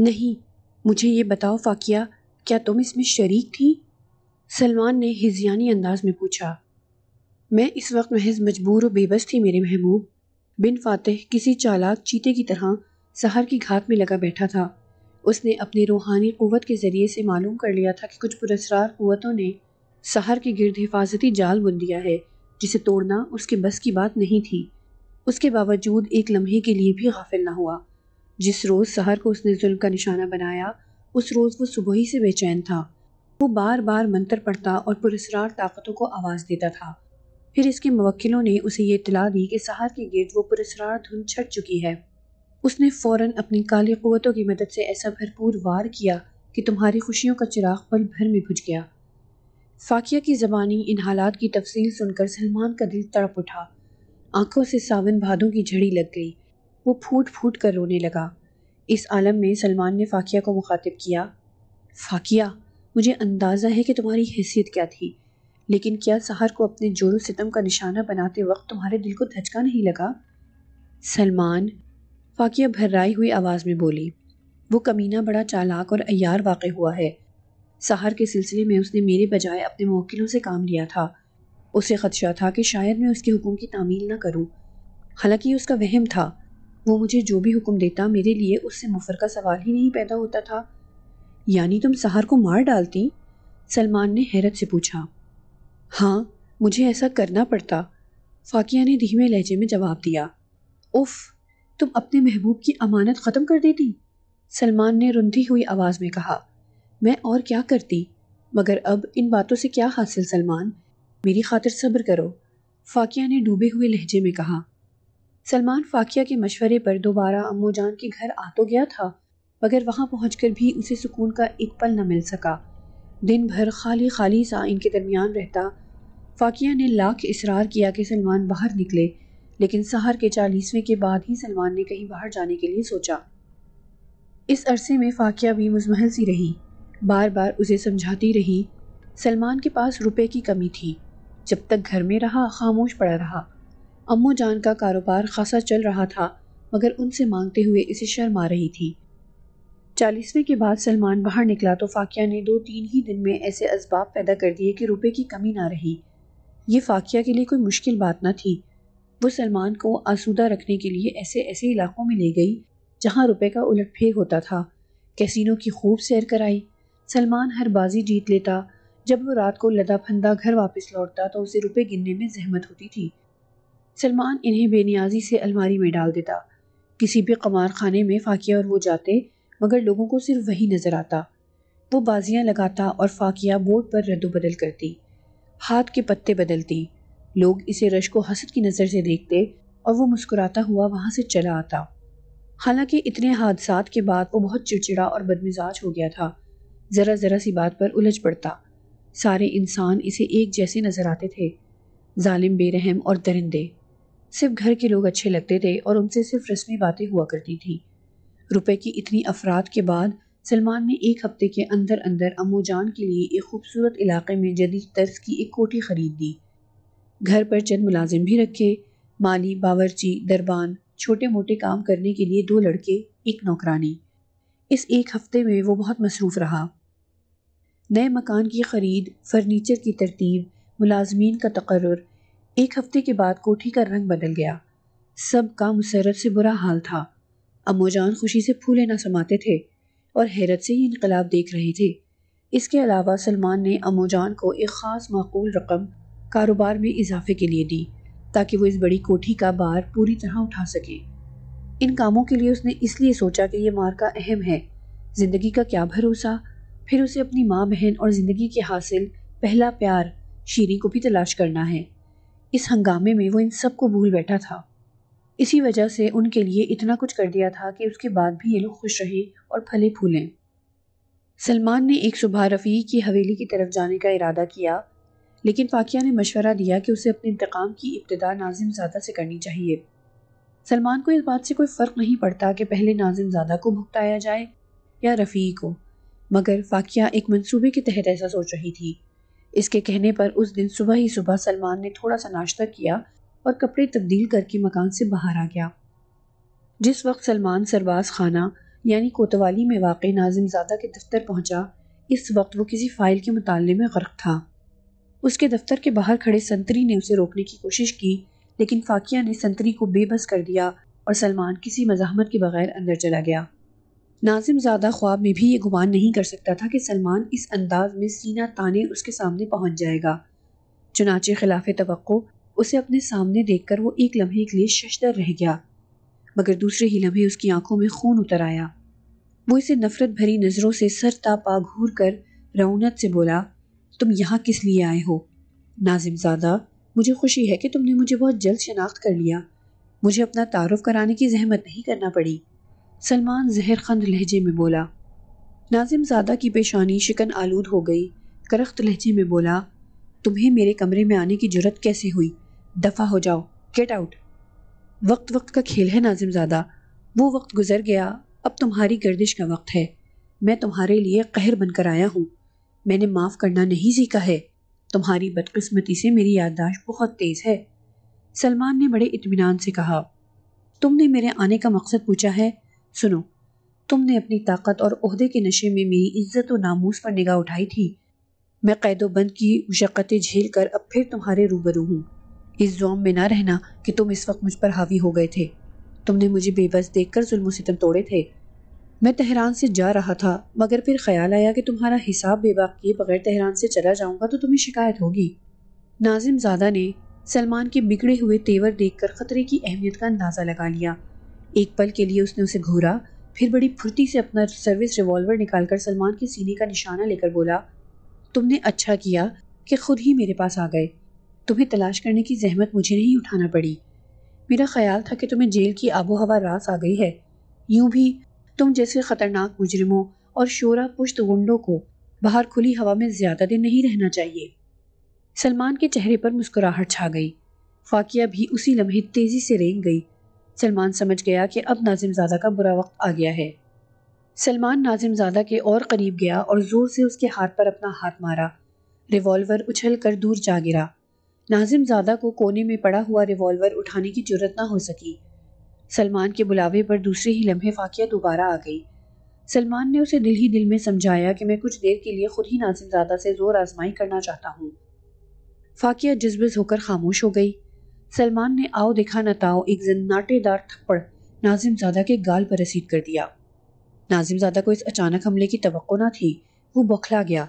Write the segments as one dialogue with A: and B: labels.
A: नहीं मुझे ये बताओ फ़ाकिया क्या तुम इसमें शरीक थी सलमान ने हिजियानी अंदाज में पूछा मैं इस वक्त महज मजबूर और बेबस थी मेरे महबूब बिन फातह किसी चालाक चीते की तरह सहर की घात में लगा बैठा था उसने अपनी रूहानी क़वत के ज़रिए से मालूम कर लिया था कि कुछ पुरस्ार क़वतों ने सहर के गिरद हिफाजती जाल बुन दिया है जिसे तोड़ना उसके बस की बात नहीं थी उसके बावजूद एक लम्हे के लिए भी गाफिल ना हुआ जिस रोज़ सहर को उसने जुल्म का निशाना बनाया उस रोज़ वो सुबह ही से बेचैन था वो बार बार मंत्र पढ़ता और पुरस्रार ताकतों को आवाज़ देता था फिर इसके मवक्लों ने उसे ये इतला दी कि सहर के गेट वो पुरस्रार धुन छट चुकी है उसने फ़ौर अपनी काली क़वतों की मदद से ऐसा भरपूर वार किया कि तुम्हारी खुशियों का चिराग पल भर में बुझ गया फाकिया की ज़बानी इन हालात की तफसील सुनकर सलमान का दिल तड़प उठा आंखों से सावन भादों की झड़ी लग गई वो फूट फूट कर रोने लगा इस आलम में सलमान ने फ़ाकिया को मुखातिब किया फ़ाकिया मुझे अंदाज़ा है कि तुम्हारी हैसियत क्या थी लेकिन क्या सहर को अपने जोर सितम का निशाना बनाते वक्त तुम्हारे दिल को धचका नहीं लगा सलमान फ़ाकिया भर्राई हुई आवाज़ में बोली वो कमीना बड़ा चालाक और अयार वाक़ हुआ है सहर के सिलसिले में उसने मेरे बजाय अपने मोकिलों से काम लिया था उसे खदशा था कि शायद मैं उसके हुक्म की तामील ना करूं। हालांकि उसका वहम था वो मुझे जो भी हुक्म देता मेरे लिए उससे मुफर का सवाल ही नहीं पैदा होता था यानी तुम सहार को मार डालती सलमान ने हैरत से पूछा हाँ मुझे ऐसा करना पड़ता फाकिया ने धीमे लहजे में जवाब दिया उफ तुम अपने महबूब की अमानत ख़त्म कर देती सलमान ने रुंधी हुई आवाज़ में कहा मैं और क्या करती मगर अब इन बातों से क्या हासिल सलमान मेरी खातिर सब्र करो फाकिया ने डूबे हुए लहजे में कहा सलमान फाकिया के मशवरे पर दोबारा अम्मू जान के घर आ तो गया था मगर वहाँ पहुँच भी उसे सुकून का एक पल न मिल सका दिन भर खाली खाली सा इनके दरमियान रहता फाकिया ने लाख इसरार किया कि सलमान बाहर निकले लेकिन सहार के चालीसवें के बाद ही सलमान ने कहीं बाहर जाने के लिए सोचा इस अरसे में फाकिया भी मुजमहल सी रही बार बार उसे समझाती रही सलमान के पास रुपए की कमी थी जब तक घर में रहा खामोश पड़ा रहा अम्मू जान का कारोबार खासा चल रहा था मगर उनसे मांगते हुए इसे शर्म आ रही थी चालीसवें के बाद सलमान बाहर निकला तो फाकिया ने दो तीन ही दिन में ऐसे इसबाब पैदा कर दिए कि रुपए की कमी ना रही ये फाकिया के लिए कोई मुश्किल बात ना थी वो सलमान को आसूदा रखने के लिए ऐसे ऐसे इलाकों में ले गई जहाँ रुपए का उलट फेंक होता था कैसीनो की खूब सैर कराई सलमान हर बाजी जीत लेता जब वो रात को लदा फंदा घर वापस लौटता तो उसे रुपए गिनने में जहमत होती थी सलमान इन्हें बेनियाजी से अलमारी में डाल देता किसी भी कमार खाने में फाकिया और वो जाते मगर लोगों को सिर्फ वही नज़र आता वो बाजियां लगाता और फाकिया बोर्ड पर रद्द बदल करती हाथ के पत्ते बदलती लोग इसे रश को हसद की नज़र से देखते और वो मुस्कुराता हुआ वहाँ से चला आता हालांकि इतने हादसा के बाद वो बहुत चिड़चिड़ा और बदमिजाज हो गया था ज़रा ज़रा सी बात पर उलझ पड़ता सारे इंसान इसे एक जैसे नज़र आते थे जालिम बेरहम और दरिंदे सिर्फ घर के लोग अच्छे लगते थे और उनसे सिर्फ रस्मी बातें हुआ करती थी रुपए की इतनी अफराद के बाद सलमान ने एक हफ्ते के अंदर अंदर अमोजान के लिए एक खूबसूरत इलाके में जदीद तर्ज की एक कोठी खरीद दी घर पर चंद मुलाजिम भी रखे माली बावरची दरबान छोटे मोटे काम करने के लिए दो लड़के एक नौकरानी इस एक हफ्ते में वो बहुत मसरूफ़ रहा नए मकान की ख़रीद फर्नीचर की तरतीब मुलाजमीन का तकर्र एक हफ्ते के बाद कोठी का रंग बदल गया सब का मुसरत से बुरा हाल था अमोजान खुशी से फूले ना समाते थे और हैरत से ही इनकलाब देख रहे थे इसके अलावा सलमान ने अमोजान को एक ख़ास माकूल रकम कारोबार में इजाफे के लिए दी ताकि वो इस बड़ी कोठी का बार पूरी तरह उठा सके इन कामों के लिए उसने इसलिए सोचा कि यह मार्का अहम है ज़िंदगी का क्या भरोसा फिर उसे अपनी माँ बहन और ज़िंदगी के हासिल पहला प्यार शीरी को भी तलाश करना है इस हंगामे में वो इन सब को भूल बैठा था इसी वजह से उनके लिए इतना कुछ कर दिया था कि उसके बाद भी ये लोग खुश रहें और फले फूलें सलमान ने एक सुबह रफ़ी की हवेली की तरफ जाने का इरादा किया लेकिन फाकिया ने मशवरा दिया कि उसे अपने इंतकाम की इब्तदा नाजिम ज़्यादा से करनी चाहिए सलमान को इस बात से कोई फ़र्क नहीं पड़ता कि पहले नाजिम ज़्यादा को भुगताया जाए या रफ़ी को मगर फाकिया एक मंसूबे के तहत ऐसा सोच रही थी इसके कहने पर उस दिन सुबह ही सुबह सलमान ने थोड़ा सा नाश्ता किया और कपड़े तब्दील करके मकान से बाहर आ गया जिस वक्त सलमान सरबाज खाना यानी कोतवाली में वाक़ नाजिमजादा के दफ्तर पहुंचा इस वक्त वो किसी फाइल के मुताले में गर्क था उसके दफ्तर के बाहर खड़े संतरी ने उसे रोकने की कोशिश की लेकिन फाकिया ने संतरी को बेबस कर दिया और सलमान किसी मजामत के बगैर अंदर चला गया नाजिम ज़्यादा ख्वाब में भी ये गुमान नहीं कर सकता था कि सलमान इस अंदाज में सीना ताने उसके सामने पहुंच जाएगा चुनाचे खिलाफ तो उसे अपने सामने देखकर वो एक लम्हे के लिए शशदर रह गया मगर दूसरे ही लम्हे उसकी आंखों में खून उतर आया वो इसे नफरत भरी नज़रों से सर तापा घूर कर रौनत से बोला तुम यहाँ किस लिए आए हो नाजिम ज़्यादा मुझे खुशी है कि तुमने मुझे बहुत जल्द शनाख्त कर लिया मुझे अपना तारफ़ कराने की जहमत नहीं करना पड़ी सलमान जहरखंद लहजे में बोला नाजिम ज़्यादा की पेशानी शिकन आलूद हो गई करख्त लहजे में बोला तुम्हें मेरे कमरे में आने की जरूरत कैसे हुई दफ़ा हो जाओ गेट आउट वक्त वक्त का खेल है नाजिम ज़्यादा वो वक्त गुजर गया अब तुम्हारी गर्दिश का वक्त है मैं तुम्हारे लिए कहर बनकर आया हूँ मैंने माफ़ करना नहीं सीखा है तुम्हारी बदकस्मती से मेरी याददाश्त बहुत तेज़ है सलमान ने बड़े इतमान से कहा तुमने मेरे आने का मकसद पूछा है सुनो तुमने अपनी ताकत और अहदे के नशे में मेरी इज्जत और नामूस पर निगाह उठाई थी मैं कैदोबंद की मशक्क़तें झेल कर अब फिर तुम्हारे रूबरू हूँ इस जोम में ना रहना कि तुम इस वक्त मुझ पर हावी हो गए थे तुमने मुझे बेबस देख कर जुल्म सितम तोड़े थे मैं तहरान से जा रहा था मगर फिर ख्याल आया कि तुम्हारा हिसाब बेबाक किए बगैर तहरान से चला जाऊँगा तो तुम्हें शिकायत होगी नाजिम ज़्यादा ने सलमान के बिगड़े हुए तेवर देखकर ख़तरे की अहमियत का अंदाज़ा लगा लिया एक पल के लिए उसने उसे घूरा फिर बड़ी फुर्ती से अपना सर्विस रिवॉल्वर निकालकर सलमान के सीने का निशाना लेकर बोला तुमने अच्छा किया कि खुद ही मेरे पास आ गए तुम्हें तलाश करने की जहमत मुझे नहीं उठाना पड़ी मेरा ख्याल था कि तुम्हें जेल की आबो हवा रास आ गई है यूं भी तुम जैसे ख़तरनाक मुजरिमों और शोरा पुश्त गुंडों को बाहर खुली हवा में ज़्यादा दिन नहीं रहना चाहिए सलमान के चेहरे पर मुस्कुराहट छा गई फाकिया भी उसी लम्हे तेज़ी से रेंग गई सलमान समझ गया कि अब नाजिमज़ादा का बुरा वक्त आ गया है सलमान नाजिमज़ादा के और करीब गया और ज़ोर से उसके हाथ पर अपना हाथ मारा रिवॉल्वर उछल कर दूर जा गिरा नाजिमज़ादा को कोने में पड़ा हुआ रिवॉल्वर उठाने की जरूरत ना हो सकी सलमान के बुलावे पर दूसरे ही लम्हे फाकिया दोबारा आ गई सलमान ने उसे दिल ही दिल में समझाया कि मैं कुछ देर के लिए खुद ही नाजिमज़ादा से ज़ोर आजमाई करना चाहता हूँ फाकिया जज्बज होकर खामोश हो गई सलमान ने आओ देखा न ताओ एक जन्नाटेदार थप्पड़ नाजिमजादा के गाल पर रसीद कर दिया नाजिमजादा को इस अचानक हमले की तो न थी वो बौखला गया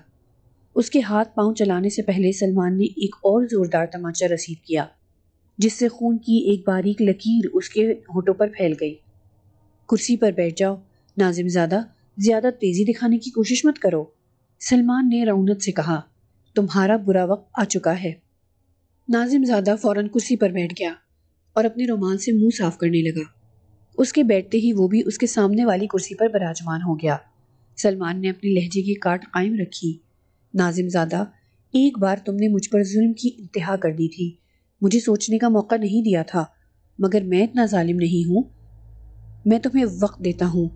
A: उसके हाथ पांव चलाने से पहले सलमान ने एक और ज़ोरदार तमाचा रसीद किया जिससे खून की एक बारीक लकीर उसके होठों पर फैल गई कुर्सी पर बैठ जाओ नाजिमजादा ज़्यादा तेज़ी दिखाने की कोशिश मत करो सलमान ने रौनत से कहा तुम्हारा बुरा वक्त आ चुका है नाजिम ज़्यादा फ़ौर कुर्सी पर बैठ गया और अपने रोमाल से मुंह साफ करने लगा उसके बैठते ही वो भी उसके सामने वाली कुर्सी पर बराजमान हो गया सलमान ने अपने लहजे की काट कायम रखी नाजिम ज़्यादा एक बार तुमने मुझ पर जुल्म की इंतहा कर दी थी मुझे सोचने का मौका नहीं दिया था मगर मैं इतना ालिम नहीं हूँ मैं तुम्हें वक्त देता हूँ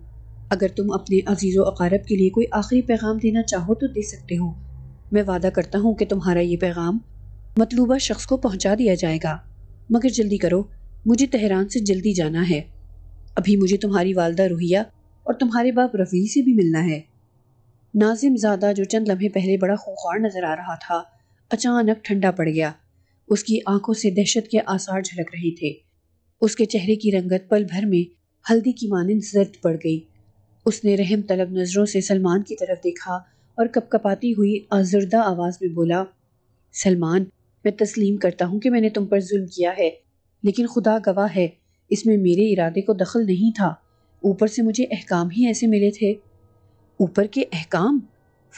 A: अगर तुम अपने अजीज़ अकारब के लिए कोई आखिरी पैगाम देना चाहो तो दे सकते हो मैं वादा करता हूँ कि तुम्हारा ये पैगाम मतलूबा शख्स को पहुंचा दिया जाएगा मगर जल्दी करो मुझे तेहरान से जल्दी जाना है अभी मुझे तुम्हारी वालदा रुहिया और तुम्हारे बाप रफ़ी से भी मिलना है नाजिम ज़्यादा जो चंद लम्हे पहले बड़ा खूखार नज़र आ रहा था अचानक ठंडा पड़ गया उसकी आंखों से दहशत के आसार झलक रहे थे उसके चेहरे की रंगत पल भर में हल्दी की मानंद जर्द पड़ गई उसने रहम तलब नज़रों से सलमान की तरफ देखा और कपकपाती हुई आजुर्दा आवाज़ में बोला सलमान मैं तस्लीम करता हूँ कि मैंने तुम पर जुल्म किया है लेकिन खुदा गवाह है इसमें मेरे इरादे को दखल नहीं था ऊपर से मुझे अहकाम ही ऐसे मिले थे ऊपर के अहकाम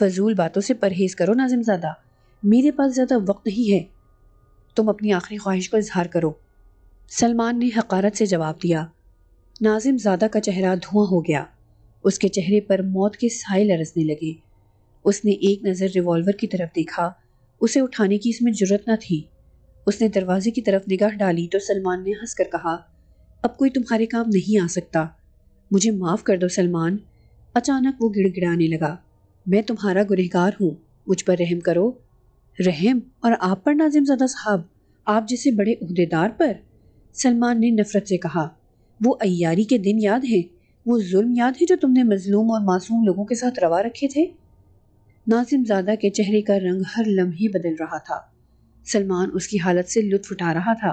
A: फजूल बातों से परहेज करो नाजिम ज़्यादा मेरे पास ज़्यादा वक्त नहीं है तुम अपनी आखिरी ख्वाहिश का इजहार करो सलमान ने हकारत से जवाब दिया नाजिम ज़्यादा का चेहरा धुआं हो गया उसके चेहरे पर मौत के साय लरसने लगे उसने एक नज़र रिवॉल्वर की तरफ देखा उसे उठाने की इसमें जरूरत न थी उसने दरवाजे की तरफ निगाह डाली तो सलमान ने हंसकर कहा अब कोई तुम्हारे काम नहीं आ सकता मुझे माफ़ कर दो सलमान अचानक वो गिड़गिड़ाने लगा मैं तुम्हारा गुनहगार हूँ मुझ पर रहम करो रहम और आप पर नाजिम ज़्यादा साहब आप जैसे बड़े अहदेदार पर सलमान ने नफरत से कहा वो अयारी के दिन याद हैं वो जुल्म याद है जो तुमने मजलूम और मासूम लोगों के साथ रवा रखे थे नाजिम ज्यादा के चेहरे का रंग हर लम्हे बदल रहा था सलमान उसकी हालत से लुत्फ उठा रहा था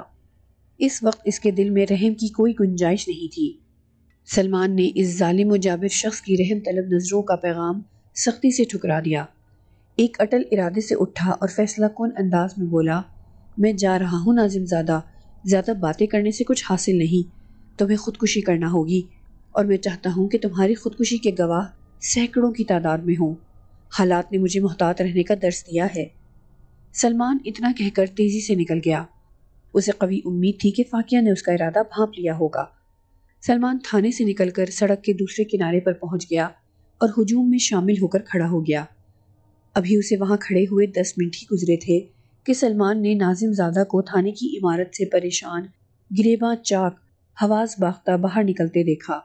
A: इस वक्त इसके दिल में रहम की कोई गुंजाइश नहीं थी सलमान ने इस ालिम जाबिर शख्स की रहम तलब नज़रों का पैगाम सख्ती से ठुकरा दिया एक अटल इरादे से उठा और फैसला कन अंदाज में बोला मैं जा रहा हूँ नाजिमजादा ज़्यादा बातें करने से कुछ हासिल नहीं तुम्हें खुदकुशी करना होगी और मैं चाहता हूँ कि तुम्हारी खुदकुशी के गवाह सैकड़ों की तादाद में हों हालात ने मुझे मोहतात रहने का दर्ज दिया है सलमान इतना कहकर तेज़ी से निकल गया उसे कवी उम्मीद थी कि फाकिया ने उसका इरादा भांप लिया होगा सलमान थाने से निकलकर सड़क के दूसरे किनारे पर पहुंच गया और हजूम में शामिल होकर खड़ा हो गया अभी उसे वहां खड़े हुए दस मिनट ही गुजरे थे कि सलमान ने नाजिम जादा को थाने की इमारत से परेशान गिरेबा चाक हवास बाख्ता बाहर निकलते देखा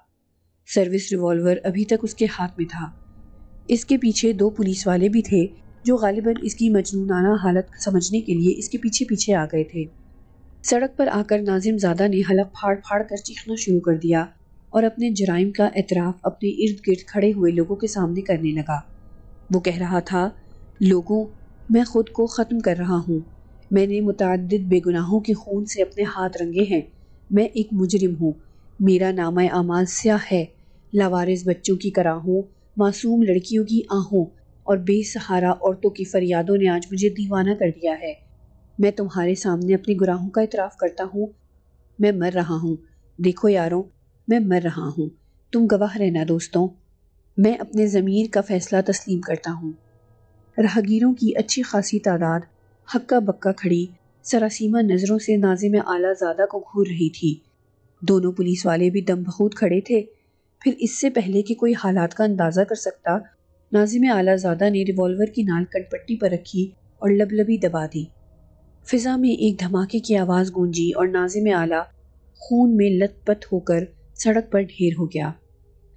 A: सर्विस रिवॉल्वर अभी तक उसके हाथ में था इसके पीछे दो पुलिस वाले भी थे जो गालिबन इसकी मजनूनाना हालत समझने के लिए इसके पीछे पीछे आ गए थे सड़क पर आकर नाजिम ज़्यादा ने हलफ फाड़ फाड़ कर चीखना शुरू कर दिया और अपने जराइम का एतराफ़ अपने इर्द गिर्द खड़े हुए लोगों के सामने करने लगा वो कह रहा था लोगों मैं ख़ुद को ख़त्म कर रहा हूँ मैंने मुतद बेगुनाहों के खून से अपने हाथ रंगे हैं मैं एक मुजरिम हूँ मेरा नामा अमाल स्या है लावारिस बच्चों की कराहूँ मासूम लड़कियों की आहों और बेसहारा औरतों की फरियादों ने आज मुझे दीवाना कर दिया है मैं तुम्हारे सामने अपने गुनाहों का इतराफ़ करता हूँ मैं मर रहा हूँ देखो यारों मैं मर रहा हूँ तुम गवाह रहना दोस्तों मैं अपने ज़मीर का फ़ैसला तस्लीम करता हूँ राहगीरों की अच्छी खासी तादाद हक्का बक्का खड़ी सरासीमा नज़रों से नाजिम आला ज़्यादा को घूर रही थी दोनों पुलिस वाले भी दम बहुत खड़े थे फिर इससे पहले कि कोई हालात का अंदाज़ा कर सकता नाजिम आलाजादा ने रिवॉल्वर की नाल कटपट्टी पर रखी और लबलबी दबा दी फिजा में एक धमाके की आवाज़ गूंजी और नाजिम आला खून में लथपथ होकर सड़क पर ढेर हो गया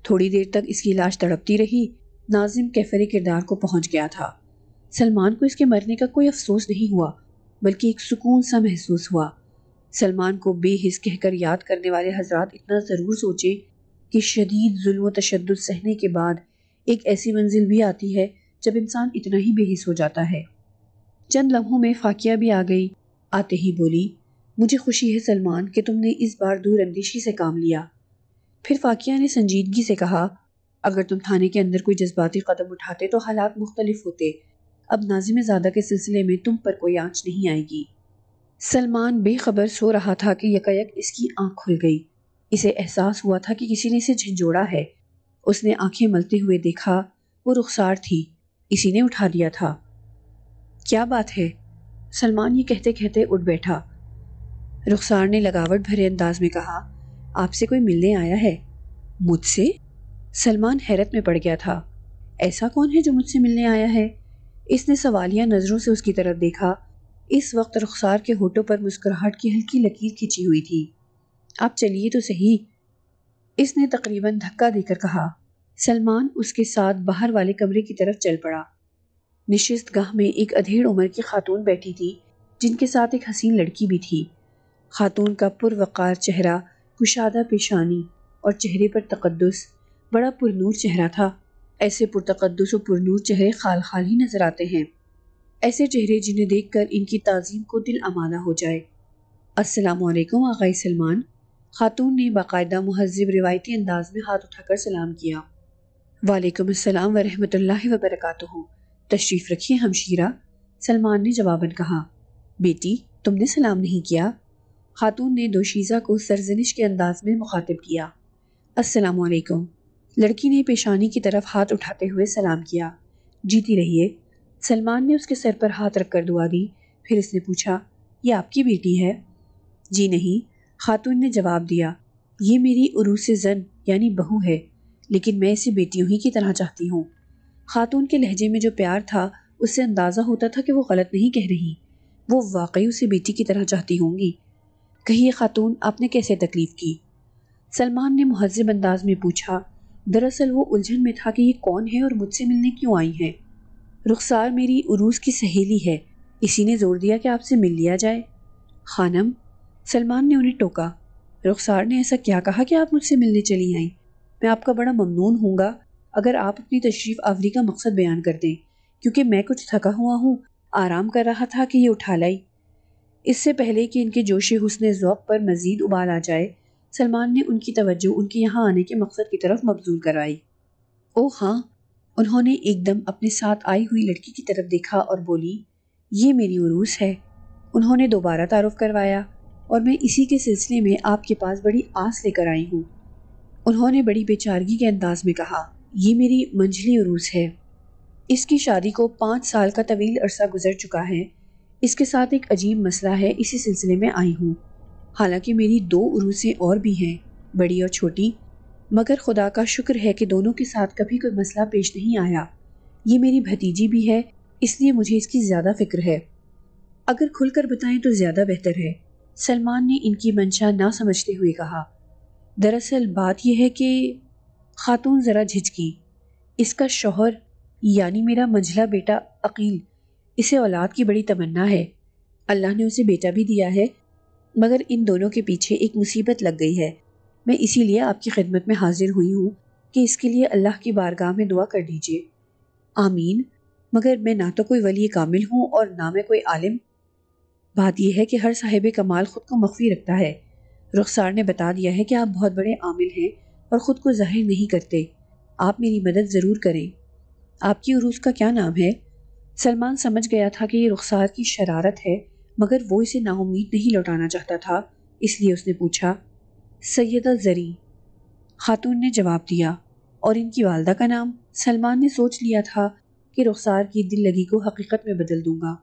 A: थोड़ी देर तक इसकी लाश तड़पती रही नाजिम कैफरे किरदार को पहुंच गया था सलमान को इसके मरने का कोई अफसोस नहीं हुआ बल्कि एक सुकून सा महसूस हुआ सलमान को बेहिस कहकर याद करने वाले हजरात इतना ज़रूर सोचें कि शदीद जुल्म तशद सहने के बाद एक ऐसी मंजिल भी आती है जब इंसान इतना ही बेहिस हो जाता है चंद लम्हों में फाकिया भी आ गई आते ही बोली मुझे खुशी है सलमान कि तुमने इस बार दूर अंदेशी से काम लिया फिर फाकिया ने संजीदगी से कहा अगर तुम थाने के अंदर कोई जज्बाती कदम उठाते तो हालात मुख्तलिफ होते अब नाजिम ज़्यादा के सिलसिले में तुम पर कोई आँच नहीं आएगी सलमान बेखबर सो रहा था कि यकायक इसकी आँख खुल गई इसे एहसास हुआ था कि किसी ने इसे झिझोड़ा है उसने आंखें मलते हुए देखा वो रुखसार थी इसी ने उठा लिया था क्या बात है सलमान ये कहते कहते उठ बैठा रुखसार ने लगावट भरे अंदाज में कहा आपसे कोई मिलने आया है मुझसे सलमान हैरत में पड़ गया था ऐसा कौन है जो मुझसे मिलने आया है इसने सवालिया नज़रों से उसकी तरफ देखा इस वक्त रुखसार के होठों पर मुस्कुराहट की हल्की लकीर खिंची हुई थी आप चलिए तो सही इसने तकरीबन धक्का देकर कहा सलमान उसके साथ बाहर वाले कमरे की तरफ चल पड़ा निशिस्त गाह में एक अधेड़ उम्र की खातून बैठी थी जिनके साथ एक हसीन लड़की भी थी खातून का पुरवकार चेहरा कुशादा पेशानी और चेहरे पर तकदस बड़ा पुरनूर चेहरा था ऐसे पुरतकदस और पुरनूर चेहरे खाल खाल ही नज़र आते हैं ऐसे चेहरे जिन्हें देखकर इनकी ताज़ीम को दिल आमाना हो जाए असलकम वालेकुम सलमान खातून ने बाकायदा महजब रिवायती अंदाज में हाथ उठाकर सलाम किया वालेकुम अस्सलाम वरहमतुल्लाहि वबरकातुहू तशरीफ़ रखिए हमशीरा सलमान ने जवाबन कहा बेटी तुमने सलाम नहीं किया खातून ने दोशीज़ा को सरजनिश के अंदाज में मुखातिब किया वालेकुम लड़की ने पेशानी की तरफ हाथ उठाते हुए सलाम किया जीती रहिए सलमान ने उसके सर पर हाथ रखकर दुआ दी फिर उसने पूछा यह आपकी बेटी है जी नहीं खातून ने जवाब दिया ये मेरी उरूस जन यानी बहू है लेकिन मैं इसे बेटियों ही की तरह चाहती हूँ खातून के लहजे में जो प्यार था उससे अंदाज़ा होता था कि वो गलत नहीं कह रही वो वाकई उसे बेटी की तरह चाहती होंगी कहिए खातून आपने कैसे तकलीफ़ की सलमान ने महजब अंदाज में पूछा दरअसल वो उलझन में था कि ये कौन है और मुझसे मिलने क्यों आई है रुखसार मेरी उरूस की सहेली है इसी ने जोर दिया कि आपसे मिल लिया जाए खानम सलमान ने उन्हें टोका रुखसार ने ऐसा क्या कहा कि आप मुझसे मिलने चली आई मैं आपका बड़ा ममनून होऊंगा अगर आप अपनी तशरीफ़ आवरी का मकसद बयान कर दें क्योंकि मैं कुछ थका हुआ हूँ आराम कर रहा था कि ये उठा लाई इससे पहले कि इनके जोश हुसन ओक़ पर मज़ीद उबाल आ जाए सलमान ने उनकी तवज्जो उनके यहाँ आने के मकसद की तरफ मबजूल कराई ओ हाँ उन्होंने एकदम अपने साथ आई हुई लड़की की तरफ देखा और बोली ये मेरी उरूस है उन्होंने दोबारा तारफ़ करवाया और मैं इसी के सिलसिले में आपके पास बड़ी आस लेकर आई हूँ उन्होंने बड़ी बेचारगी के अंदाज में कहा ये मेरी मंझली उरूस है इसकी शादी को पाँच साल का तवील अरसा गुजर चुका है इसके साथ एक अजीब मसला है इसी सिलसिले में आई हूँ हालांकि मेरी दो अरूसें और भी हैं बड़ी और छोटी मगर खुदा का शुक्र है कि दोनों के साथ कभी कोई मसला पेश नहीं आया ये मेरी भतीजी भी है इसलिए मुझे इसकी ज़्यादा फिक्र है अगर खुलकर बताएं तो ज़्यादा बेहतर है सलमान ने इनकी मंशा ना समझते हुए कहा दरअसल बात यह है कि खातून ज़रा झिझकी इसका शोहर यानी मेरा मंझला बेटा अकील इसे औलाद की बड़ी तमन्ना है अल्लाह ने उसे बेटा भी दिया है मगर इन दोनों के पीछे एक मुसीबत लग गई है मैं इसीलिए आपकी खिदमत में हाजिर हुई हूँ कि इसके लिए अल्लाह की बारगाह में दुआ कर दीजिए आमीन मगर मैं ना तो कोई वली कामिल हूँ और ना मैं कोई आलिम बात यह है कि हर साहिब कमाल ख़ुद को मख्फी रखता है रुखसार ने बता दिया है कि आप बहुत बड़े आमिल हैं और ख़ुद को जाहिर नहीं करते आप मेरी मदद ज़रूर करें आपकी उरूस का क्या नाम है सलमान समझ गया था कि यह रुखसार की शरारत है मगर वो इसे नाउमीद नहीं लौटाना चाहता था इसलिए उसने पूछा सैदा ज़री खातून ने जवाब दिया और इनकी वालदा का नाम सलमान ने सोच लिया था कि रुखसार की दिल लगी को हकीकत में बदल दूंगा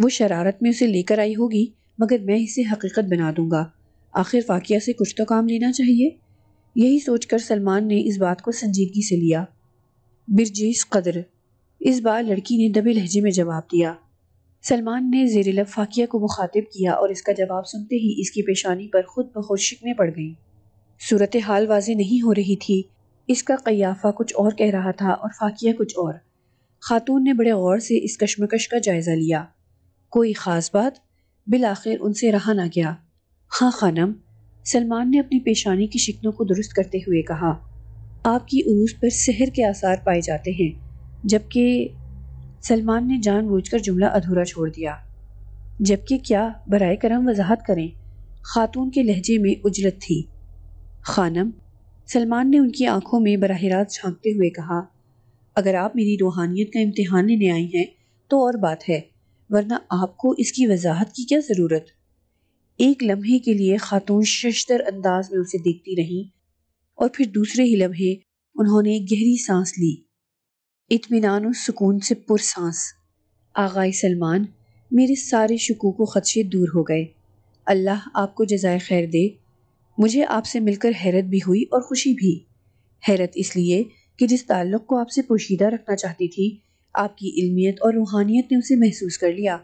A: वो शरारत में उसे लेकर आई होगी मगर मैं इसे हकीकत बना दूंगा आखिर फाकिया से कुछ तो काम लेना चाहिए यही सोचकर सलमान ने इस बात को संजीदगी से लिया बिरजीस कदर इस बार लड़की ने दबे लहजे में जवाब दिया सलमान ने जेर फाकिया को मुखातिब किया और इसका जवाब सुनते ही इसकी पेशानी पर खुद ब खुद शिकने पड़ गईं सूरत हाल वाजे नहीं हो रही थी इसका कयाफा कुछ और कह रहा था और फाकिया कुछ और खातून ने बड़े गौर से इस कश्मकश का जायज़ा लिया कोई ख़ास बात बिल आखिर उनसे रहा ना गया हाँ खानम सलमान ने अपनी पेशानी की शिकनों को दुरुस्त करते हुए कहा आपकी उरूस पर सहर के आसार पाए जाते हैं जबकि सलमान ने जानबूझकर जुमला अधूरा छोड़ दिया जबकि क्या बरए करम वजाहत करें खातून के लहजे में उजलत थी खानम सलमान ने उनकी आंखों में बरह रात झाँकते हुए कहा अगर आप मेरी रूहानियत का इम्तहान लेने आई हैं तो और बात है वरना आपको इसकी वजाहत की क्या ज़रूरत एक लम्हे के लिए खातून शशतर अंदाज में उसे देखती रहीं और फिर दूसरे ही लम्हे उन्होंने गहरी सांस ली इतमान सुकून से पुर सांस सलमान मेरे सारे शकूक व ख़दशे दूर हो गए अल्लाह आपको जजाय खैर दे मुझे आपसे मिलकर हैरत भी हुई और खुशी भी हैरत इसलिए कि जिस ताल्लुक़ को आपसे पोशीदा रखना चाहती थी आपकी इल्मियत और रूहानियत ने उसे महसूस कर लिया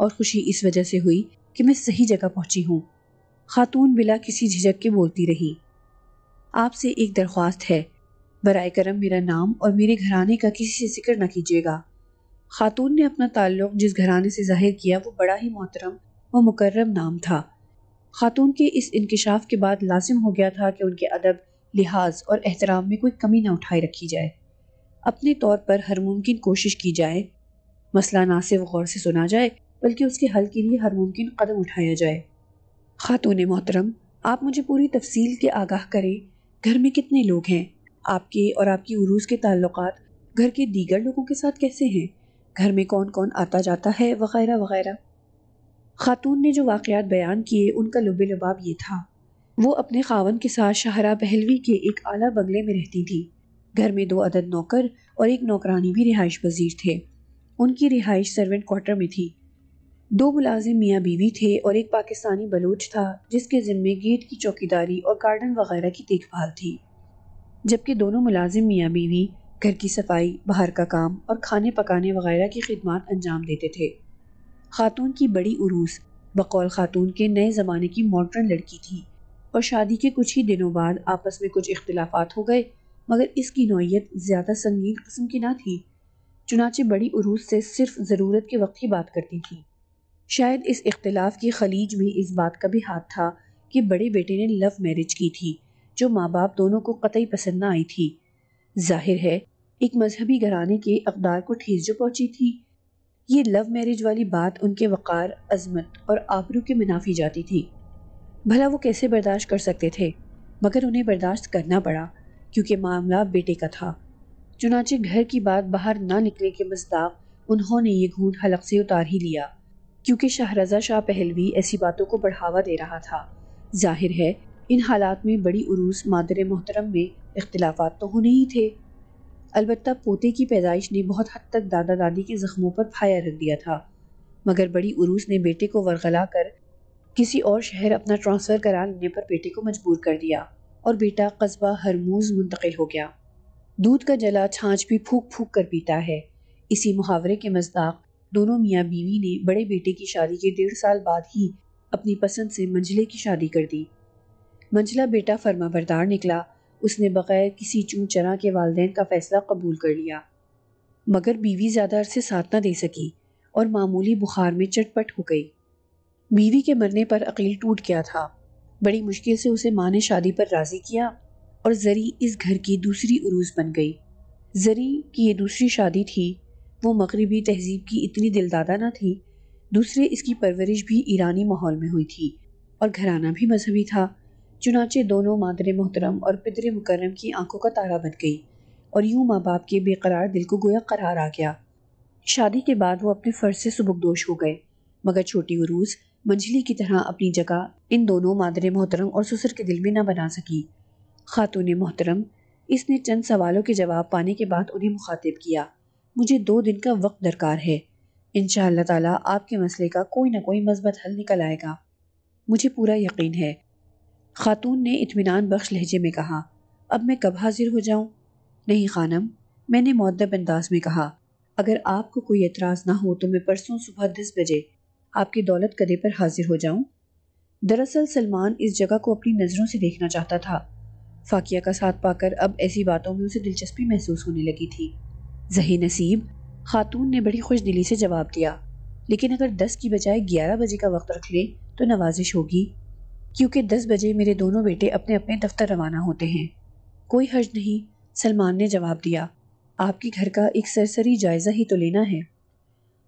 A: और खुशी इस वजह से हुई कि मैं सही जगह पहुंची हूँ खातून बिला किसी झिझक के बोलती रही आपसे एक दरख्वास्त है बरए करम मेरा नाम और मेरे घराने का किसी से जिक्र न कीजिएगा खातून ने अपना ताल्लुक जिस घराने से जाहिर किया वो बड़ा ही मोहतरम व मुकर्रम नाम था खातून के इस इंकशाफ के बाद लाजिम हो गया था कि उनके अदब लिहाज और एहतराम में कोई कमी न उठाए रखी जाए अपने तौर पर हर मुमकिन कोशिश की जाए मसला ना सिर्फ गौर से सुना जाए बल्कि उसके हल के लिए हर मुमकिन कदम उठाया जाए खातून मोहतरम आप मुझे पूरी तफसील के आगाह करें घर में कितने लोग हैं आपके और आपकी उरूस के ताल्लुक घर के दीगर लोगों के साथ कैसे हैं घर में कौन कौन आता जाता है वगैरह वगैरह खातून ने जो वाक़ात बयान किए उनका लुबे लबाब ये था वो अपने खावन के साथ शाहरा पहलवी के एक आला बंगले में रहती थी घर में दो अदद नौकर और एक नौकरानी भी रिहाइश पजीर थे उनकी रिहाइश सर्वेंट क्वार्टर में थी दो मुलाजिम मियाँ बीवी थे और एक पाकिस्तानी बलोच था जिसके ज़िम्मे गेट की चौकीदारी और गार्डन वगैरह की देखभाल थी जबकि दोनों मुलाजिम मियाँ बीवी घर की सफाई बाहर का काम और खाने पकाने वगैरह की खिदमत अंजाम देते थे खातून की बड़ी उरूस बकौल खातून के नए ज़माने की मॉडर्न लड़की थी और शादी के कुछ ही दिनों बाद आपस में कुछ इख्तलाफात हो गए मगर इसकी नौीयत ज़्यादा संगीन कस्म की ना थी चुनाचे बड़ी उरूज से सिर्फ ज़रूरत के वक्त ही बात करती थी शायद इस इख्तलाफ की खलीज में इस बात का भी हाथ था कि बड़े बेटे ने लव मैरिज की थी जो माँ बाप दोनों को कतई पसंद ना आई थी जाहिर है एक मजहबी घराने के अकदार को ठेस जो पहुँची थी ये लव मैरिज वाली बात उनके वक़ार अजमत और आबरू के मुनाफी जाती थी भला वो कैसे बर्दाश्त कर सकते थे मगर उन्हें बर्दाश्त करना पड़ा क्योंकि मामला बेटे का था चुनाचे घर की बात बाहर ना निकले के मसदाक उन्होंने ये घूंट हलक से उतार ही लिया क्योंकि शाहरजा शाह पहलवी ऐसी बातों को बढ़ावा दे रहा था जाहिर है इन हालात में बड़ी उरूस मादर मोहतरम में इख्तलाफ तो होने ही थे अलबत् पोते की पैदाइश ने बहुत हद तक दादा दादी के ज़ख्मों पर फाया रख दिया था मगर बड़ी उरूस ने बेटे को वरगला कर किसी और शहर अपना ट्रांसफ़र करा लेने पर बेटे को मजबूर कर दिया और बेटा कस्बा हरमूज मुंतकिल हो गया दूध का जला छाछ भी फूक फूक कर पीता है इसी मुहावरे के मजदाक दोनों मियाँ बीवी ने बड़े बेटे की शादी के डेढ़ साल बाद ही अपनी पसंद से मंझले की शादी कर दी मंझला बेटा फर्मा बरदार निकला उसने बग़ैर किसी चूं चरा के वालदे का फ़ैसला कबूल कर लिया मगर बीवी ज़्यादा अरसे साथ ना दे सकी और मामूली बुखार में चटपट हो गई बीवी के मरने पर अकील टूट गया था बड़ी मुश्किल से उसे माँ ने शादी पर राज़ी किया और जरी इस घर की दूसरी उरूज बन गई जरी की ये दूसरी शादी थी वो मगरबी तहजीब की इतनी दिलदादा ना थी दूसरे इसकी परवरिश भी ईरानी माहौल में हुई थी और घराना भी मजहबी था चुनाचे दोनों मादर मोहतरम और पितर मुकरम की आंखों का तारा बन गई और यूं माँ बाप के बेकरार दिल को गोया करार आ गया शादी के बाद वो अपने फ़र्ज से सुबकदोश हो गए मगर छोटी उरूज़ मंझली की तरह अपनी जगह इन दोनों मादर मोहतरम और ससुर के दिल में न बना सकी खातून मोहतरम इसने चंद सवालों के जवाब पाने के बाद उन्हें मुखातिब किया मुझे दो दिन का वक्त दरकार है इन ताला आपके मसले का कोई ना कोई मजबत हल निकल आएगा मुझे पूरा यकीन है खातून ने इतमान बख्श लहजे में कहा अब मैं कब हाजिर हो जाऊं? नहीं खानम मैंने मद्दब अंदाज में कहा अगर आपको कोई एतराज़ ना हो तो मैं परसों सुबह दस बजे आपकी दौलत कदे पर हाजिर हो जाऊं दरअसल सलमान इस जगह को अपनी नज़रों से देखना चाहता था फाकिया का साथ पाकर अब ऐसी बातों में उसे दिलचस्पी महसूस होने लगी थी जही नसीब खातून ने बड़ी खुश दिली से जवाब दिया लेकिन अगर दस की बजाय ग्यारह बजे का वक्त रख लें तो नवाजिश होगी क्योंकि दस बजे मेरे दोनों बेटे अपने अपने दफ्तर रवाना होते हैं कोई हर्ज नहीं सलमान ने जवाब दिया आपके घर का एक सरसरी जायज़ा ही तो लेना है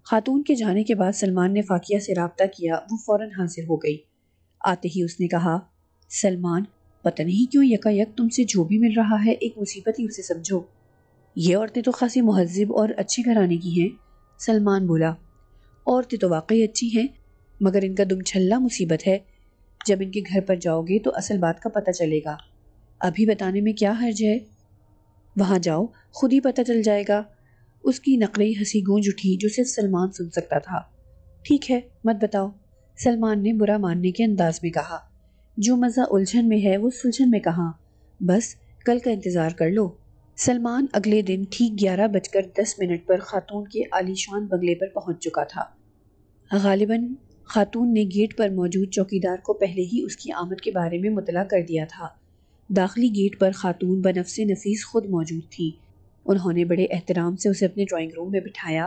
A: खातून के जाने के बाद सलमान ने फ़ाकिया से रबता किया वो फ़ौर हाजिर हो गई आते ही उसने कहा सलमान पता नहीं क्यों यकायक तुमसे जो भी मिल रहा है एक मुसीबत ही उसे समझो ये औरतें तो खासी महजब और अच्छे घराने की हैं सलमान बोला औरतें तो वाकई अच्छी हैं मगर इनका दुम छल्ला मुसीबत है जब इनके घर पर जाओगे तो असल बात का पता चलेगा अभी बताने में क्या हर्ज है वहाँ जाओ खुद ही पता चल जाएगा उसकी नकली हंसी गूंज उठी जो सिर्फ सलमान सुन सकता था ठीक है मत बताओ सलमान ने बुरा मानने के अंदाज में कहा जो मज़ा उलझन में है वो सुलझन में कहा बस कल का इंतज़ार कर लो सलमान अगले दिन ठीक ग्यारह बजकर दस मिनट पर खातून के आलीशान बंगले पर पहुंच चुका था गालिबन खातून ने गेट पर मौजूद चौकीदार को पहले ही उसकी आमद के बारे में मुतला कर दिया था दाखिली गेट पर खातून बनफसे नफीस खुद मौजूद थी उन्होंने बड़े एहतराम से उसे अपने ड्राइंग रूम में बिठाया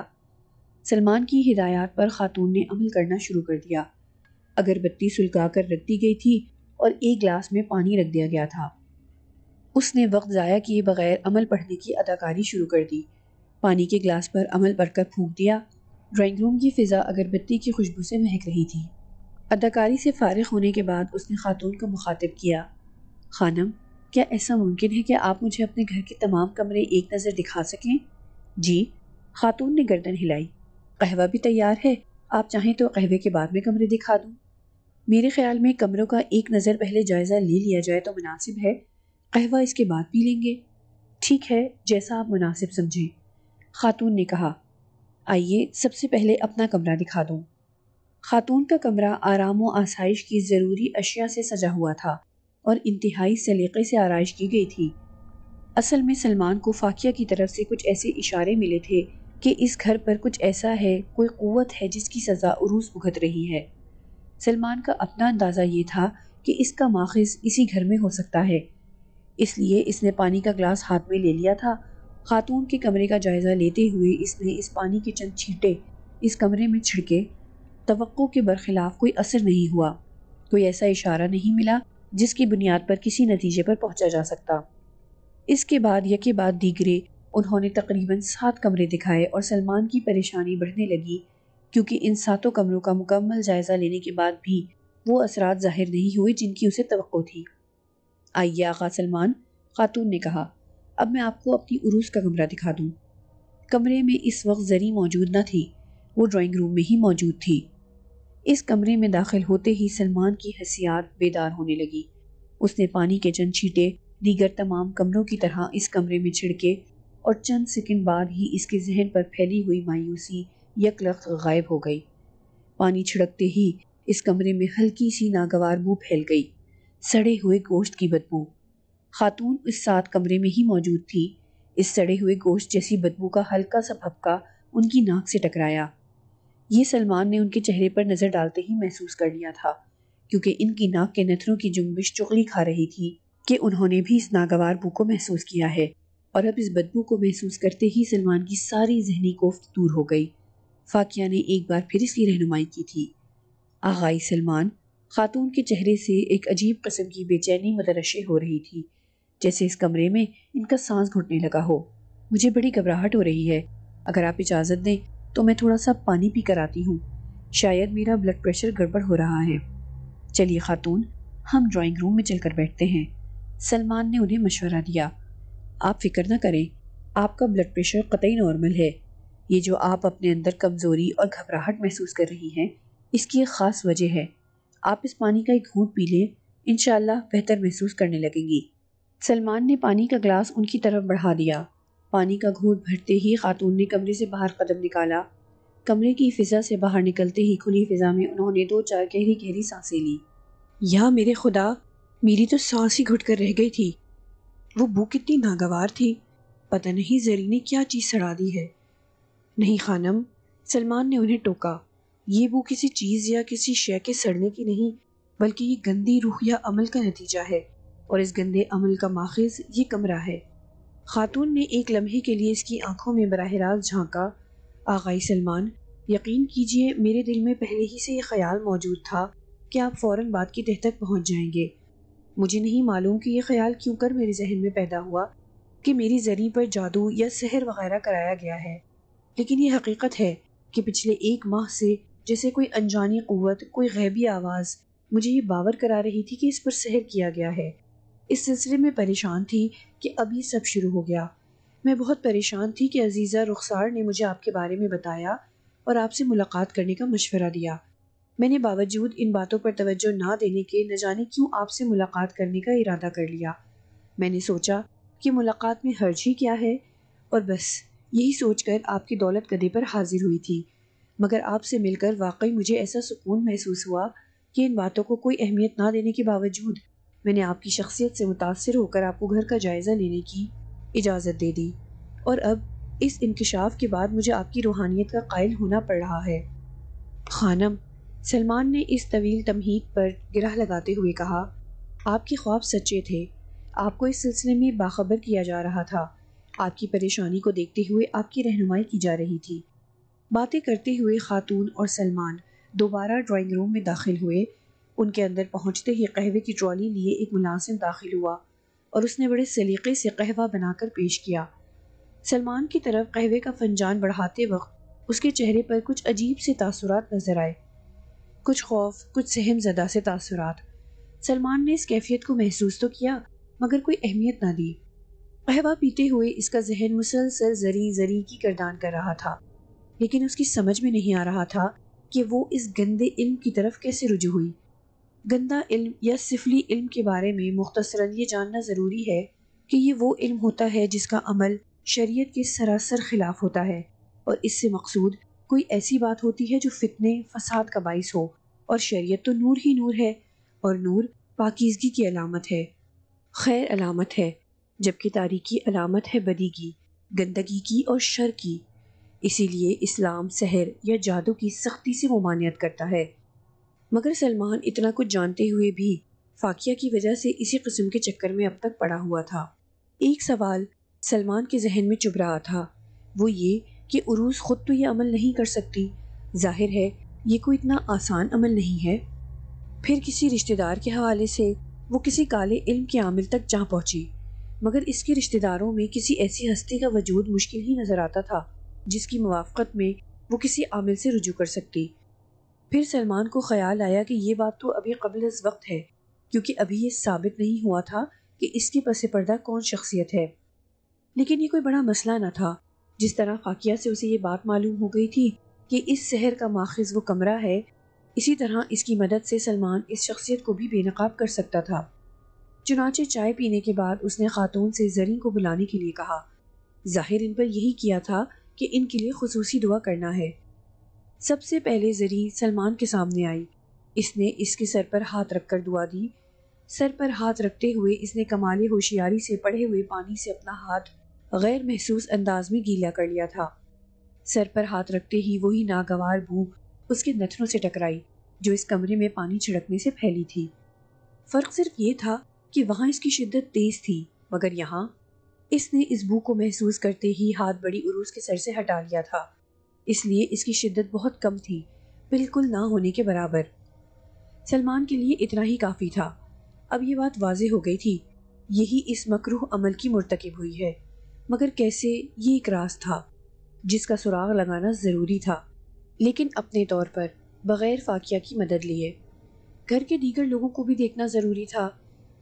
A: सलमान की हिदायत पर खातून ने अमल करना शुरू कर दिया अगरबत्ती सुलगा कर रख दी गई थी और एक गिलास में पानी रख दिया गया था उसने वक्त ज़ाया किए बगैर अमल पढ़ने की अदाकारी शुरू कर दी पानी के गिलास पर अमल पढ़कर फूंक दिया ड्राइंग रूम की फ़िज़ा अगरबत्ती की खुशबू से महक रही थी अदाकारी से फारिग होने के बाद उसने खातून को मुखातिब किया खानम क्या ऐसा मुमकिन है कि आप मुझे अपने घर के तमाम कमरे एक नज़र दिखा सकें जी खातून ने गर्दन हिलाई कहवा भी तैयार है आप चाहें तो कहवे के बाद में कमरे दिखा दूँ मेरे ख्याल में कमरों का एक नज़र पहले जायज़ा ले लिया जाए तो मुनासिब है कहवा इसके बाद पी लेंगे ठीक है जैसा आप मुनासिब समझें खातून ने कहा आइए सबसे पहले अपना कमरा दिखा दूँ खातून का कमरा आराम व आसाइश की ज़रूरी अशिया से सजा हुआ था और इंतहाई सलीक़े से आरइश की गई थी असल में सलमान को फ़ाकिया की तरफ से कुछ ऐसे इशारे मिले थे कि इस घर पर कुछ ऐसा है कोई क़वत है जिसकी सज़ा उरूस भुगत रही है सलमान का अपना अंदाज़ा ये था कि इसका माखज़ इसी घर में हो सकता है इसलिए इसने पानी का गिलास हाथ में ले लिया था खातून के कमरे का जायज़ा लेते हुए इसने इस पानी के चंद छींटे इस कमरे में छिड़के तो के बरखिलाफ़ कोई असर नहीं हुआ कोई ऐसा इशारा नहीं मिला जिसकी बुनियाद पर किसी नतीजे पर पहुंचा जा सकता इसके बाद यके बाद दीगरे उन्होंने तकरीबन सात कमरे दिखाए और सलमान की परेशानी बढ़ने लगी क्योंकि इन सातों कमरों का मुकम्मल जायज़ा लेने के बाद भी वो असरात जाहिर नहीं हुए जिनकी उसे तो थी आइए आका सलमान खातून ने कहा अब मैं आपको अपनी उरूस का कमरा दिखा दूँ कमरे में इस वक्त जरी मौजूद न थी वो ड्राइंग रूम में ही मौजूद थी इस कमरे में दाखिल होते ही सलमान की हसियात बेदार होने लगी उसने पानी के चंद छीटे दीगर तमाम कमरों की तरह इस कमरे में छिड़के और चंद सेकंड बाद ही इसके जहन पर फैली हुई मायूसी यकलख गायब हो गई पानी छिड़कते ही इस कमरे में हल्की सी नागवार बू फैल गई सड़े हुए गोश्त की बदबू खातून इस सात कमरे में ही मौजूद थी इस सड़े हुए गोश्त जैसी बदबू का हल्का सा भपका उनकी नाक से टकराया ये सलमान ने उनके चेहरे पर नज़र डालते ही महसूस कर लिया था क्योंकि इनकी नाक के नथरों की जुम्बिश चुगली खा रही थी कि उन्होंने भी इस नागवार बू को महसूस किया है और अब इस बदबू को महसूस करते ही सलमान की सारी जहनी कोफ्त दूर हो गई फाकिया ने एक बार फिर इसकी रहनुमाई की थी आगाई सलमान खातून के चेहरे से एक अजीब कस्म की बेचैनी मदरशे हो रही थी जैसे इस कमरे में इनका सांस घुटने लगा हो मुझे बड़ी घबराहट हो रही है अगर आप इजाज़त दें तो मैं थोड़ा सा पानी पी कर आती हूँ शायद मेरा ब्लड प्रेशर गड़बड़ हो रहा है चलिए खातून हम ड्राइंग रूम में चलकर बैठते हैं सलमान ने उन्हें मशवरा दिया आप फिक्र ना करें आपका ब्लड प्रेशर कतई नॉर्मल है ये जो आप अपने अंदर कमज़ोरी और घबराहट महसूस कर रही हैं इसकी एक ख़ास वजह है आप इस पानी का एक घूंट पी लें इन बेहतर महसूस करने लगेंगी सलमान ने पानी का ग्लास उनकी तरफ बढ़ा दिया पानी का घूट भरते ही खातून ने कमरे से बाहर कदम निकाला कमरे की फिजा से बाहर निकलते ही खुली फिजा में उन्होंने दो चार गहरी गहरी सांसें ली या मेरे खुदा मेरी तो सांस ही घुट कर रह गई थी वो भूख कितनी नागवार थी पता नहीं जरी ने क्या चीज़ सड़ा दी है नहीं खानम सलमान ने उन्हें टोका ये बू किसी चीज़ या किसी शय के सड़ने की नहीं बल्कि ये गंदी रूह या अमल का नतीजा है और इस गंदे अमल का माखज ये कमरा है खातून ने एक लम्हे के लिए इसकी आंखों में बरह रास्त झाँका आगाई सलमान यकीन कीजिए मेरे दिल में पहले ही से यह ख्याल मौजूद था कि आप फ़ौर बात की तह तक पहुँच जाएंगे मुझे नहीं मालूम कि यह ख्याल क्यों कर मेरे जहन में पैदा हुआ कि मेरी जरी पर जादू या सहर वगैरह कराया गया है लेकिन यह हकीकत है कि पिछले एक माह से जैसे कोई अनजानी क़वत कोई गैबी आवाज़ मुझे ये बावर करा रही थी कि इस पर सहर किया गया है इस सिलसिले में परेशान थी कि अभी सब शुरू हो गया मैं बहुत परेशान थी कि अजीज़ा रुखसार ने मुझे आपके बारे में बताया और आपसे मुलाकात करने का मशवरा दिया मैंने बावजूद इन बातों पर तवज्जो ना देने के न जाने क्यों आपसे मुलाकात करने का इरादा कर लिया मैंने सोचा कि मुलाकात में हर्ज ही क्या है और बस यही सोचकर आपकी दौलत गदे पर हाजिर हुई थी मगर आपसे मिलकर वाकई मुझे ऐसा सुकून महसूस हुआ कि इन बातों को कोई अहमियत ना देने के बावजूद मैंने आपकी शख्सियत से मुतासर होकर आपको घर का जायज़ा लेने की इजाज़त दे दी और अब इस इंकशाफ के बाद मुझे आपकी रूहानियत का कायल होना पड़ रहा है खानम सलमान ने इस तवील तमहीद पर गिरह लगाते हुए कहा आपके ख्वाब सच्चे थे आपको इस सिलसिले में बाखबर किया जा रहा था आपकी परेशानी को देखते हुए आपकी रहनुमाई की जा रही थी बातें करते हुए खातून और सलमान दोबारा ड्राइंग रूम में दाखिल हुए उनके अंदर पहुंचते ही कहवे की ट्रॉली लिए एक मुलाजिम दाखिल हुआ और उसने बड़े सलीके से कहवा बनाकर पेश किया सलमान की तरफ कहवे का फनजान बढ़ाते वक्त उसके चेहरे पर कुछ अजीब से तासुरात नजर आए कुछ खौफ कुछ सहम जदा से तासुरात सलमान ने इस कैफियत को महसूस तो किया मगर कोई अहमियत ना दी कहवा पीते हुए इसका जहन मुसलसल जरी जरी की करदान कर रहा था लेकिन उसकी समझ में नहीं आ रहा था कि वो इस गंदे इल्म की तरफ कैसे रुजू हुई गंदा इल्म या सिफली इल्म के बारे में मुख्तसरन ये जानना ज़रूरी है कि ये वो इल्म होता है जिसका अमल शरीयत के सरासर खिलाफ होता है और इससे मकसूद कोई ऐसी बात होती है जो फितने फसाद का बायस हो और शरीयत तो नूर ही नूर है और नूर पाकिजगी की अलामत है खैर अलामत है जबकि तारीकी अलामत है बदी की गंदगी की और शर की इसीलिए इस्लाम सहर या जादू की सख्ती से ममानियत करता है मगर सलमान इतना कुछ जानते हुए भी फाकिया की वजह से इसी कस्म के चक्कर में अब तक पड़ा हुआ था एक सवाल सलमान के जहन में चुभ रहा था वो ये कि उरूस ख़ुद तो ये अमल नहीं कर सकती जाहिर है ये कोई इतना आसान अमल नहीं है फिर किसी रिश्तेदार के हवाले से वो किसी काले इल्म के आमिल तक जा पहुंची मगर इसके रिश्तेदारों में किसी ऐसी हस्ती का वजूद मुश्किल ही नज़र आता था जिसकी मुआफ़त में वो किसी आमिल से रुजू कर सकती फिर सलमान को ख्याल आया कि ये बात तो अभी कबल वक्त है क्योंकि अभी ये साबित नहीं हुआ था कि इसके पस पर्दा कौन शख्सियत है लेकिन ये कोई बड़ा मसला ना था जिस तरह फाकिया से उसे ये बात मालूम हो गई थी कि इस शहर का माखज वो कमरा है इसी तरह इसकी मदद से सलमान इस शख्सियत को भी बेनकाब कर सकता था चुनाचे चाय पीने के बाद उसने खातून से जरीन को बुलाने के लिए कहा जाहिर इन पर यही किया था कि इनके लिए खसूसी दुआ करना है सबसे पहले जरी सलमान के सामने आई इसने इसके सर पर हाथ रखकर दुआ दी सर पर हाथ रखते हुए इसने कमाल होशियारी से पड़े हुए पानी से अपना हाथ गैर महसूस अंदाज में गीला कर लिया था सर पर हाथ रखते ही वही नागवार भू उसके नथनों से टकराई जो इस कमरे में पानी छिड़कने से फैली थी फ़र्क सिर्फ ये था कि वहाँ इसकी शिद्दत तेज़ थी मगर यहाँ इसने इस भू को महसूस करते ही हाथ बड़ी उरूस के सर से हटा लिया था इसलिए इसकी शिद्दत बहुत कम थी बिल्कुल ना होने के बराबर सलमान के लिए इतना ही काफ़ी था अब ये बात वाज हो गई थी यही इस मकरूह अमल की मरतकब हुई है मगर कैसे ये एक रास था जिसका सुराग लगाना ज़रूरी था लेकिन अपने तौर पर बग़ैर फाकिया की मदद लिए घर के दीगर लोगों को भी देखना ज़रूरी था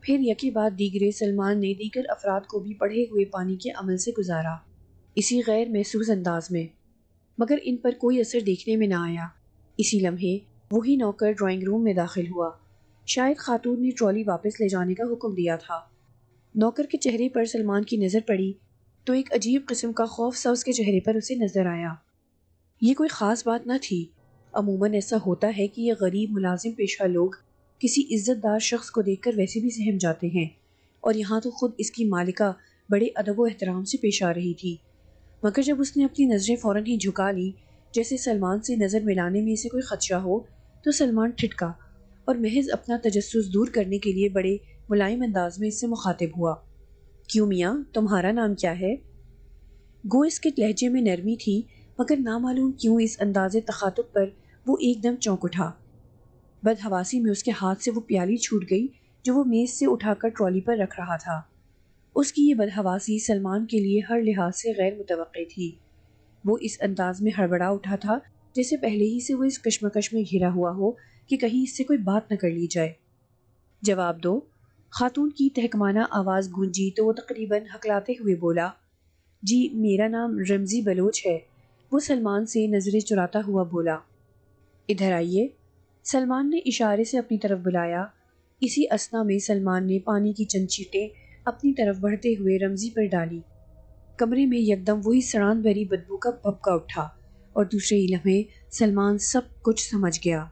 A: फिर यकी बात दीगरे सलमान ने दीगर अफराद को भी पढ़े हुए पानी के अमल से गुजारा इसी गैर महसूस अंदाज में मगर इन पर कोई असर देखने में ना आया इसी लम्हे वही नौकर ड्राइंग रूम में दाखिल हुआ शायद खातून ने ट्रॉली वापस ले जाने का हुक्म दिया था नौकर के चेहरे पर सलमान की नज़र पड़ी तो एक अजीब किस्म का खौफ सा उसके चेहरे पर उसे नज़र आया ये कोई ख़ास बात ना थी अमूमन ऐसा होता है कि ये गरीब मुलाजिम पेशा लोग किसी इज़्ज़तदार शख्स को देखकर वैसे भी सहम जाते हैं और यहाँ तो ख़ुद इसकी मालिका बड़े अदब व एहतराम से पेश आ रही थी मगर जब उसने अपनी नज़रें फ़ौर ही झुका ली जैसे सलमान से नज़र मिलाने में इसे कोई ख़दशा हो तो सलमान ठिटका और महज अपना तजस दूर करने के लिए बड़े मुलायम अंदाज में इससे मुखातिब हुआ क्यों मियाँ तुम्हारा नाम क्या है गो इसके लहजे में नरमी थी मगर नामालूम क्यों इस अंदाज तखातब पर वो एकदम चौंक उठा बदहवासी में उसके हाथ से वो प्याली छूट गई जो वो मेज़ से उठाकर ट्रॉली पर रख रहा था उसकी ये बदहवासी सलमान के लिए हर लिहाज से गैर मुतव थी वो इस अंदाज में हड़बड़ा उठा था जैसे पहले ही से वो इस कश्मकश में घिरा हुआ हो कि कहीं इससे कोई बात न कर ली जाए जवाब दो खातून की तहकमाना आवाज़ गूंजी तो वो तकरीबन हकलाते हुए बोला जी मेरा नाम रमज़ी बलोच है वो सलमान से नज़रें चुराता हुआ बोला इधर आइए सलमान ने इशारे से अपनी तरफ बुलाया इसी असना में सलमान ने पानी की चंद चीटें अपनी तरफ बढ़ते हुए रमज़ी पर डाली कमरे में यकदम वही सड़ान भरी बदबू का भपका उठा और दूसरे ही लम्हे सलमान सब कुछ समझ गया